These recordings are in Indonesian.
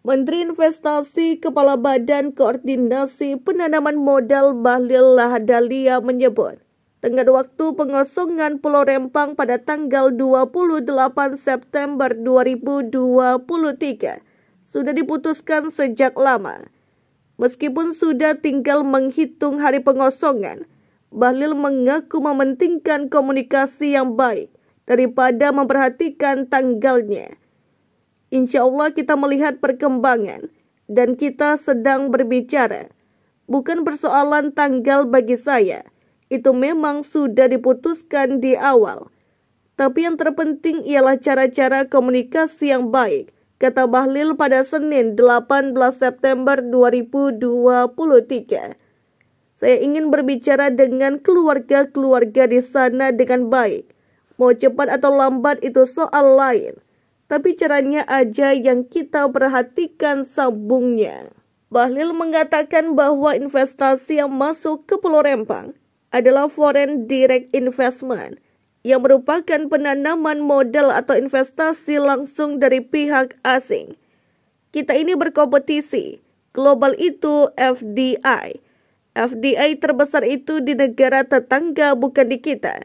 Menteri Investasi Kepala Badan Koordinasi Penanaman Modal Bahlil Lahadalia menyebut, tenggat waktu pengosongan Pulau Rempang pada tanggal 28 September 2023 sudah diputuskan sejak lama. Meskipun sudah tinggal menghitung hari pengosongan, Bahlil mengaku mementingkan komunikasi yang baik daripada memperhatikan tanggalnya. Insya Allah kita melihat perkembangan dan kita sedang berbicara. Bukan persoalan tanggal bagi saya, itu memang sudah diputuskan di awal. Tapi yang terpenting ialah cara-cara komunikasi yang baik, kata Bahlil pada Senin 18 September 2023. Saya ingin berbicara dengan keluarga-keluarga di sana dengan baik. Mau cepat atau lambat itu soal lain tapi caranya aja yang kita perhatikan sambungnya. Bahlil mengatakan bahwa investasi yang masuk ke Pulau Rempang adalah foreign direct investment yang merupakan penanaman modal atau investasi langsung dari pihak asing. Kita ini berkompetisi. Global itu FDI. FDI terbesar itu di negara tetangga bukan di kita.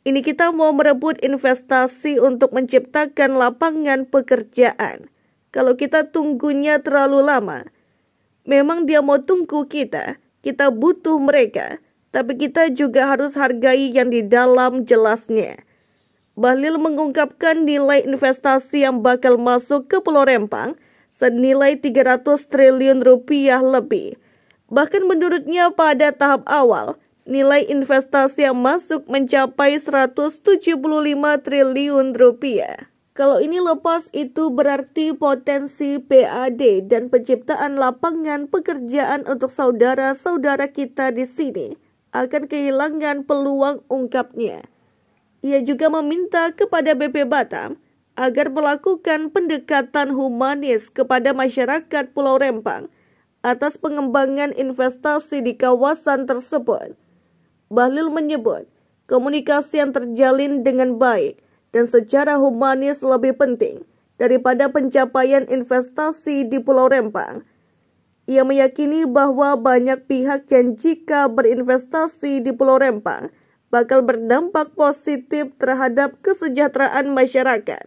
Ini kita mau merebut investasi untuk menciptakan lapangan pekerjaan. Kalau kita tunggunya terlalu lama, memang dia mau tunggu kita. Kita butuh mereka, tapi kita juga harus hargai yang di dalam jelasnya. Bahlil mengungkapkan nilai investasi yang bakal masuk ke Pulau Rempang senilai 300 triliun rupiah lebih. Bahkan menurutnya pada tahap awal, nilai investasi yang masuk mencapai 175 triliun rupiah. Kalau ini lepas itu berarti potensi PAD dan penciptaan lapangan pekerjaan untuk saudara-saudara kita di sini akan kehilangan peluang ungkapnya. Ia juga meminta kepada BP Batam agar melakukan pendekatan humanis kepada masyarakat Pulau Rempang atas pengembangan investasi di kawasan tersebut. Bahlil menyebut, komunikasi yang terjalin dengan baik dan secara humanis lebih penting daripada pencapaian investasi di Pulau Rempang. Ia meyakini bahwa banyak pihak yang jika berinvestasi di Pulau Rempang bakal berdampak positif terhadap kesejahteraan masyarakat.